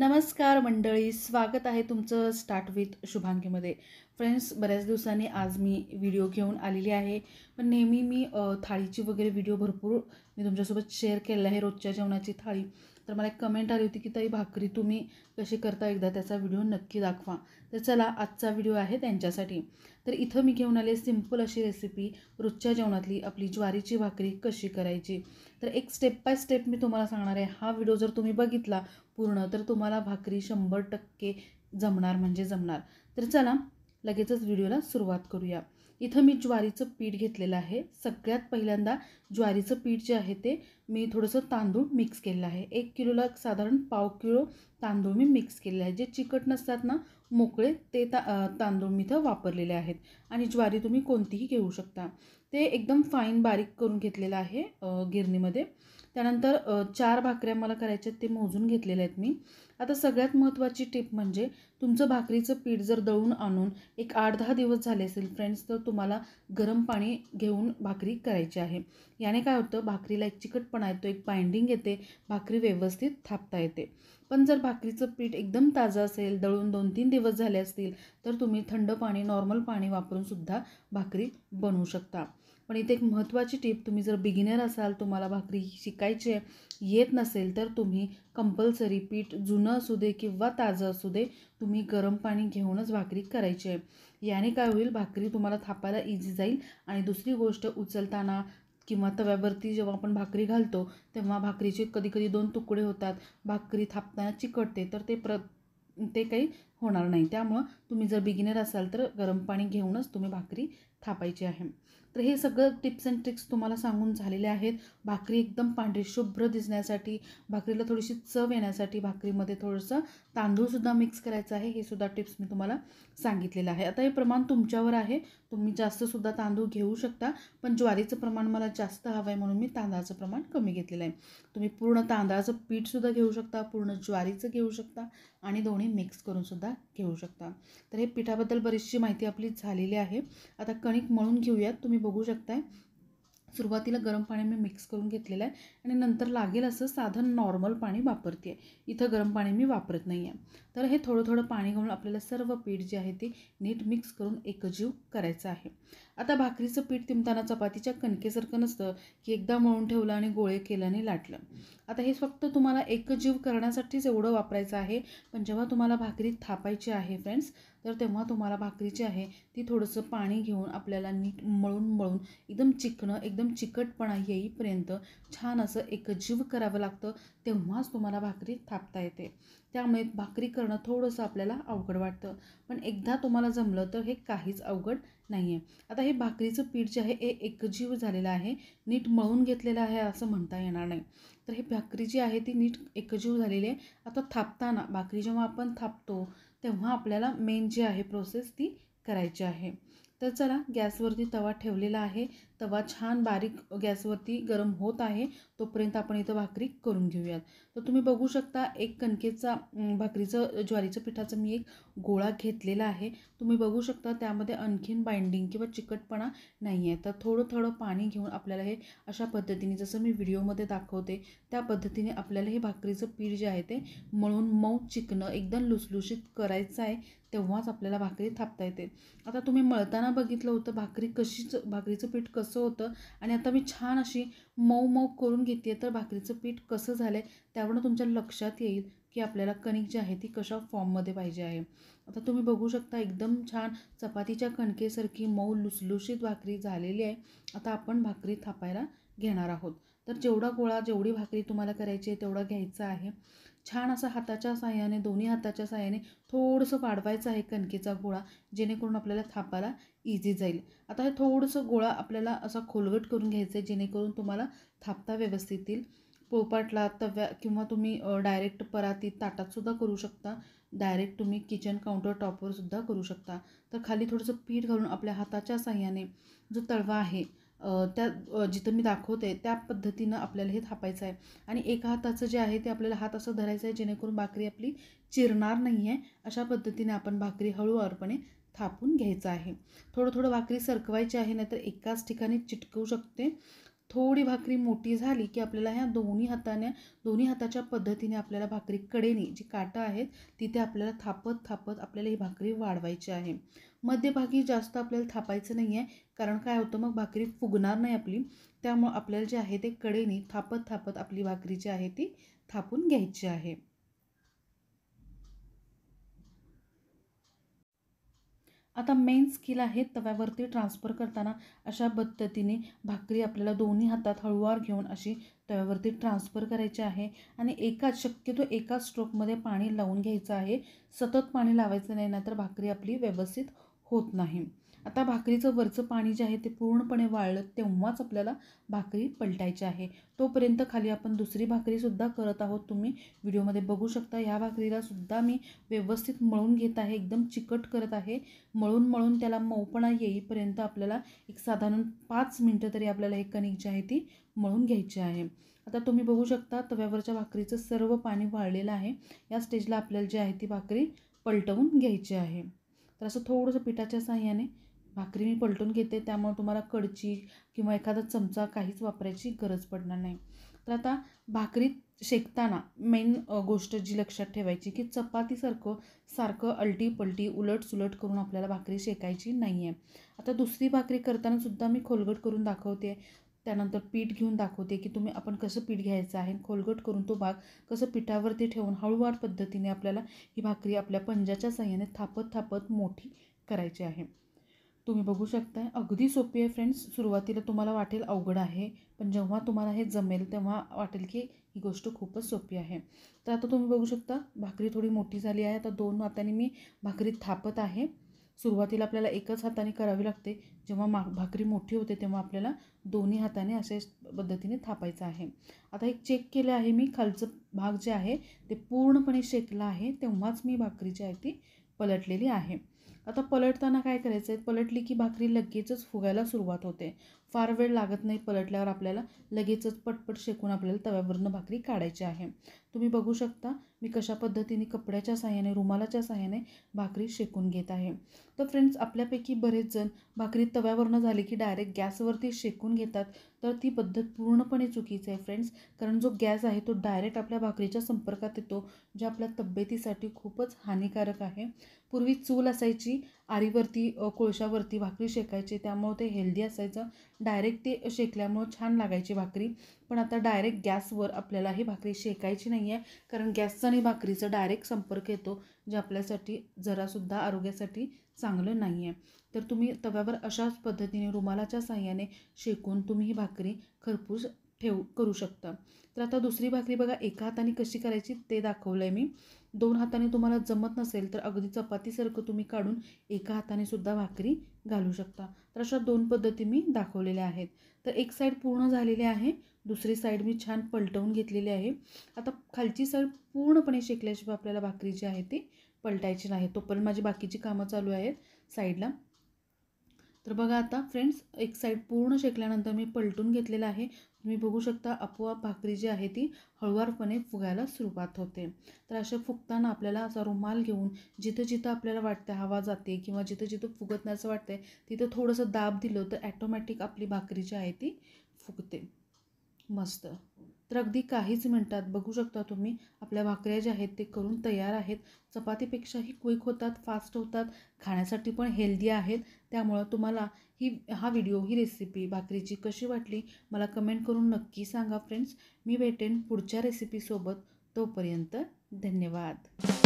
नमस्कार मंडळी स्वागत आहे तुमचं स्टार्ट विथ शुभांकीमध्ये फ्रेंड्स बऱ्याच दिवसांनी आज मी व्हिडिओ घेऊन आलेली आहे पण नेहमी मी थाळीची वगैरे व्हिडिओ भरपूर मी तुमच्यासोबत शेअर केलेला आहे रोजच्या जेवणाची थाळी तर मला एक कमेंट आली होती की ताई भाकरी तुम्ही कशी करता एकदा त्याचा व्हिडिओ नक्की दाखवा तर चला आजचा व्हिडिओ आहे त्यांच्यासाठी तर इथं मी घेऊन आले सिंपल अशी रेसिपी रोजच्या जेवणातली आपली ज्वारीची भाकरी कशी करायची तर एक स्टेप बाय स्टेप मी तुम्हाला सांगणार आहे हा व्हिडिओ जर तुम्ही बघितला पूर्ण तर तुम्हाला भाकरी शंभर टक्के जमणार म्हणजे जमणार तर चला लगेचच व्हिडिओला सुरुवात करूया इथं मी ज्वारीचं पीठ घेतलेलं आहे सगळ्यात पहिल्यांदा ज्वारीचं पीठ जे आहे ते मी थोडंसं तांदूळ मिक्स केलेलं आहे एक किलोला साधारण पाव किलो तांदूळ मी मिक्स केलेले आहे जे चिकट नसतात ना मोकळे ते ता तांदूळ मी इथं वापरलेले आहेत आणि ज्वारी तुम्ही कोणतीही घेऊ शकता ते एकदम फाईन बारीक करून घेतलेलं आहे गिरणीमध्ये त्यानंतर चार भाकऱ्या मला करायच्या ते मोजून घेतलेल्या आहेत मी आता सगळ्यात महत्त्वाची टिप म्हणजे तुमचं भाकरीचं पीठ जर दळून आणून एक आठ दहा दिवस झाले असेल फ्रेंड्स तर तुम्हाला गरम पाणी घेऊन भाकरी करायची आहे याने काय होतं भाकरीला एक चिकटपणा येतो एक बाइंडिंग येते भाकरी व्यवस्थित थापता येते पण जर भाकरीचं पीठ एकदम ताजं असेल दळून दोन तीन दिवस झाले असतील तर तुम्ही थंड पाणी नॉर्मल पाणी वापरून सुद्धा भाकरी बनवू शकता पण इथे एक महत्त्वाची टीप तुम्ही जर बिगिनर असाल तुम्हाला भाकरी शिकायची येत नसेल तर तुम्ही कंपल्सरी पीठ जुनं असू दे किंवा ताजं असू दे तुम्ही गरम पाणी घेऊनच भाकरी करायची आहे याने काय होईल भाकरी तुम्हाला थापायला इझी जाईल आणि दुसरी गोष्ट उचलताना किंवा तव्यावरती जेव्हा आपण भाकरी घालतो तेव्हा भाकरीचे कधीकधी दोन तुकडे होतात भाकरी थापताना चिकटते तर ते प्र ते काही होणार नाही त्यामुळं तुम्ही जर बिगिनर असाल तर गरम पाणी घेऊनच तुम्ही भाकरी थापायची आहे तर हे सगळं टिप्स अँड ट्रिक्स तुम्हाला सांगून झालेले आहेत भाकरी एकदम पांढरी शुभ्र दिसण्यासाठी भाकरीला थोडीशी चव येण्यासाठी भाकरीमध्ये थोडंसं तांदूळसुद्धा मिक्स करायचं आहे हे सुद्धा टिप्स मी तुम्हाला सांगितलेलं आहे आता हे प्रमाण तुमच्यावर आहे तुम्ही जास्तसुद्धा तांदूळ घेऊ शकता पण ज्वारीचं प्रमाण मला जास्त हवं आहे म्हणून मी तांदळाचं प्रमाण कमी घेतलेलं आहे तुम्ही पूर्ण तांदळाचं पीठसुद्धा घेऊ शकता पूर्ण ज्वारीचं घेऊ शकता आणि दोन्ही मिक्स करूनसुद्धा घेऊ शकता तर हे पिठाबद्दल बरीचशी माहिती आपली झालेली आहे आता कणिक मळून घेऊयात तुम्ही तुम्ही बघू शकताय सुरुवातीला गरम पाणी मी मिक्स करून घेतलेलं आहे आणि नंतर लागेल असं साधन नॉर्मल पाणी वापरते आहे इथं गरम पाणी मी वापरत नाही आहे तर हे थोडं थोडं पाणी घालून आपल्याला सर्व पीठ जे आहे ते नीट मिक्स करून एकजीव करायचं आहे आता भाकरीचं पीठ तिमताना चपातीच्या कणकेसारखं नसतं की एकदा मळून ठेवलं आणि गोळे केल्याने लाटलं आता हे फक्त तुम्हाला एकजीव करण्यासाठीच एवढं वापरायचं आहे पण जेव्हा तुम्हाला भाकरी थापायची आहे फ्रेंड्स तर तेव्हा तुम्हाला भाकरी जी आहे ती थोडंसं पाणी घेऊन आपल्याला नीट मळून मळून एकदम चिकणं एकदम चिकटपणा येईपर्यंत छान असं एकजीव करावं लागतं तेव्हाच तुम्हाला भाकरी थापता येते त्यामुळे भाकरी करणं थोडंसं आपल्याला अवघड वाटतं पण एकदा तुम्हाला जमलं तर हे काहीच अवघड नाही आहे आता हे भाकरीचं पीठ जे आहे हे एकजीव झालेलं आहे नीट मळून घेतलेलं आहे असं म्हणता येणार नाही तर हे भाकरी जी आहे ती नीट एकजीव झालेली आहे आता थापताना भाकरी जेव्हा आपण थापतो तेव्हा आपल्याला मेन जी आहे प्रोसेस ती करायची आहे तर चला गॅसवरती तवा ठेवलेला आहे तवा छान बारीक गॅसवरती गरम होत आहे तोपर्यंत आपण इथं भाकरी करून घेऊयात तर तुम्ही बघू शकता एक कणकेचा भाकरीचं ज्वारीचं पिठाचं मी एक गोळा घेतलेला आहे तुम्ही बघू शकता त्यामध्ये आणखीन बाइंडिंग किंवा चिकटपणा नाही आहे तर थोडं थोडं पाणी घेऊन आपल्याला हे अशा पद्धतीने जसं मी व्हिडिओमध्ये दाखवते त्या पद्धतीने आपल्याला हे भाकरीचं पीठ जे आहे ते मळून मऊ चिकणं एकदम लुसलुशीत करायचं आहे तेव्हाच आपल्याला भाकरी थापता येते आता तुम्ही मळताना बघितलं होतं भाकरी कशीच भाकरीचं पीठ कसं कसं होतं आणि आता मी छान अशी मऊ मऊ करून घेते तर भाकरीचं पीठ कसं झालं आहे त्यावरून तुमच्या लक्षात येईल की आपल्याला कणिक जी आहे ती कशा फॉर्ममध्ये पाहिजे आहे आता तुम्ही बघू शकता एकदम छान चपातीच्या कणकेसारखी मऊ लुसलुशीत भाकरी झालेली आहे आता आपण भाकरी थापायला घेणार आहोत तर जेवढा गोळा जेवढी भाकरी तुम्हाला करायची आहे तेवढा घ्यायचा आहे छान असा हाताच्या साह्याने दोन्ही हाताच्या साह्याने थोडंसं वाढवायचं आहे कणकेचा गोळा जेणेकरून आपल्याला थापायला इझी जाईल आता हे थोडंसं गोळा आपल्याला असा खोलगट करून घ्यायचं आहे जेणेकरून तुम्हाला थापता व्यवस्थित येईल पोपाटला तव्या किंवा तुम्ही डायरेक्ट परातीत ताटातसुद्धा करू शकता डायरेक्ट तुम्ही किचन काउंटर टॉपवरसुद्धा करू शकता तर खाली थोडंसं पीठ घालून आपल्या हाताच्या साह्याने जो तळवा आहे त्या जिथं मी दाखवते त्या पद्धतीनं आपल्याला हे थापायचं आहे आणि एका हाताचं जे आहे ते आपल्याला हात असं धरायचं आहे जेणेकरून भाकरी आपली चिरणार नाही आहे अशा पद्धतीने आपण भाकरी हळूवारपणे थापून घ्यायचं आहे थोडं थोडं भाकरी सरकवायची आहे नाहीतर एकाच ठिकाणी चिटकवू शकते थोडी भाकरी मोठी झाली की आपल्याला ह्या दोन्ही हाताने दोन्ही हाताच्या पद्धतीने आपल्याला भाकरी कडेने जी काटा आहेत तिथे आपल्याला थापत थापत आपल्याला ही भाकरी वाढवायची आहे मध्यभागी जास्त आपल्याला थापायचं नाही आहे कारण काय होतं मग भाकरी फुगणार नाही आपली त्यामुळं आपल्याला जे आहे ते कडेने थापत थापत आपली भाकरी जी आहे ती थापून घ्यायची आहे आता मेन स्किल आहे तव्यावरती ट्रान्सफर करताना अशा पद्धतीने भाकरी आपल्याला दोन्ही हातात हळूवार घेऊन अशी तव्यावरती ट्रान्सफर करायची आहे आणि एकाच शक्यतो एकाच स्ट्रोकमध्ये पाणी लावून घ्यायचं आहे सतत पाणी लावायचं नाही ना तर भाकरी आपली व्यवस्थित होत नाही आता भाकरीचं वरचं पाणी जे आहे ते पूर्णपणे वाळलं तेव्हाच आपल्याला भाकरी पलटायची आहे तोपर्यंत खाली आपण दुसरी भाकरीसुद्धा करत आहोत तुम्ही व्हिडिओमध्ये बघू शकता ह्या भाकरीलासुद्धा मी व्यवस्थित मळून घेत आहे एकदम चिकट करत आहे मळून मळून त्याला मऊपणा येईपर्यंत आपल्याला एक साधारण पाच मिनटं तरी आपल्याला हे कणिक जी आहे ती मळून घ्यायची आहे आता तुम्ही बघू शकता तव्यावरच्या भाकरीचं सर्व पाणी वाळलेलं आहे या स्टेजला आपल्याला जी आहे ती भाकरी पलटवून घ्यायची आहे तर असं थोडंसं पिठाच्या साह्याने भाकरी मी पलटून घेते त्यामुळे तुम्हाला कडची किंवा एखादा चमचा काहीच वापरायची गरज पडणार नाही तर आता भाकरी शेकताना मेन गोष्ट जी लक्षात ठेवायची की चपातीसारखं सारखं अलटी पलटी उलट सुलट करून आपल्याला भाकरी शेकायची नाही आहे आता दुसरी भाकरी करतानासुद्धा मी खोलगट करून दाखवते त्यानंतर पीठ घेऊन दाखवते की तुम्ही आपण कसं पीठ घ्यायचं आहे खोलगट करून तो भाग कसं पिठावरती ठेवून हळूवार पद्धतीने आपल्याला ही भाकरी आपल्या पंजाच्या साह्याने थापत थापत मोठी करायची आहे तुम्ही बघू शकताय अगदी सोपी आहे फ्रेंड्स सुरुवातीला तुम्हाला वाटेल अवघड आहे पण जेव्हा तुम्हाला हे जमेल तेव्हा वाटेल की ही गोष्ट खूपच सोपी आहे तर आता तुम्ही बघू शकता भाकरी थोडी मोठी झाली आहे आता दोन हाताने मी भाकरी थापत आहे सुरुवातीला आपल्याला एकच हाताने करावी लागते जेव्हा मा भाकरी मोठी होते तेव्हा आपल्याला दोन्ही हाताने अशा पद्धतीने थापायचं आहे आता एक चेक केलं आहे मी खालचं भाग जे आहे ते पूर्णपणे शेकलं आहे तेव्हाच मी भाकरी जी आहे ती पलटलेली आहे आता पलटताना काय करायचं आहे पलटली की भाकरी लगेचच फुगायला सुरुवात होते फार वेळ लागत नाही पलटल्यावर आपल्याला लगेचच पटपट शेकून आपल्याला तव्यावरनं भाकरी काढायची आहे तुम्ही बघू शकता मी कशा पद्धतीने कपड्याच्या साह्याने रुमालाच्या साह्याने भाकरी शेकून घेत आहे तर फ्रेंड्स आपल्यापैकी बरेच जण भाकरी तव्यावरनं झाली की डायरेक्ट गॅसवरती शेकून घेतात तर ती पद्धत पूर्णपणे चुकीची आहे फ्रेंड्स कारण जो गॅस आहे तो डायरेक्ट आपल्या भाकरीच्या संपर्कात येतो जे आपल्या तब्येतीसाठी खूपच हानिकारक आहे पूर्वी चूल असायची आरीवरती कोळशावरती भाकरी शेकायची त्यामुळे ते हेल्दी असायचं डायरेक्ट ते शेकल्यामुळं छान लागायची भाकरी पण आता डायरेक्ट गॅसवर आपल्याला ही भाकरी शेकायची नाही आहे कारण गॅसचा आणि भाकरीचा डायरेक्ट संपर्क येतो जे आपल्यासाठी जरासुद्धा आरोग्यासाठी चांगलं नाही आहे तर तुम्ही तव्यावर अशाच पद्धतीने रुमालाच्या साह्याने शेकून तुम्ही ही भाकरी खरपूस ठेवू करू शकता तर आता दुसरी भाकरी बघा एका हाताने कशी करायची ते दाखवलं आहे मी दोन हाताने तुम्हाला जमत नसेल तर अगदी चपातीसारखं तुम्ही काढून एका हाताने सुद्धा भाकरी घालू शकता तर अशा दोन पद्धती मी दाखवलेल्या आहेत तर एक साईड पूर्ण झालेली आहे दुसरी साईड मी छान पलटवून घेतलेली आहे आता खालची साईड पूर्णपणे शेकल्याशिवाय आपल्याला भाकरी जी आहे ती पलटायची नाही तोपर्यंत माझी बाकीची कामं चालू आहेत साईडला तर बघा आता फ्रेंड्स एक साईड पूर्ण शेकल्यानंतर मी पलटून घेतलेला आहे तुम्ही बघू शकता आपोआप भाकरी जी आहे ती हळुवारपणे फुगायला सुरुवात होते तर अशा फुगताना आपल्याला असा रुमाल घेऊन जिथं जिथं आपल्याला वाटतं हवा जाते किंवा जिथं जिथं फुगत नाही असं वाटतंय तिथं थोडंसं दाब दिलं तर ॲटोमॅटिक आपली भाकरी जी आहे ती फुगते मस्त तर अगदी काहीच मिनटात बघू शकता तुम्ही आपल्या भाकऱ्या ज्या आहेत ते करून तयार आहेत चपातीपेक्षाही क्विक होतात फास्ट होतात खाण्यासाठी पण हेल्दी आहेत त्यामुळं तुम्हाला ही हा व्हिडिओ ही रेसिपी भाकरीची कशी वाटली मला कमेंट करून नक्की सांगा फ्रेंड्स मी भेटेन पुढच्या रेसिपीसोबत तोपर्यंत धन्यवाद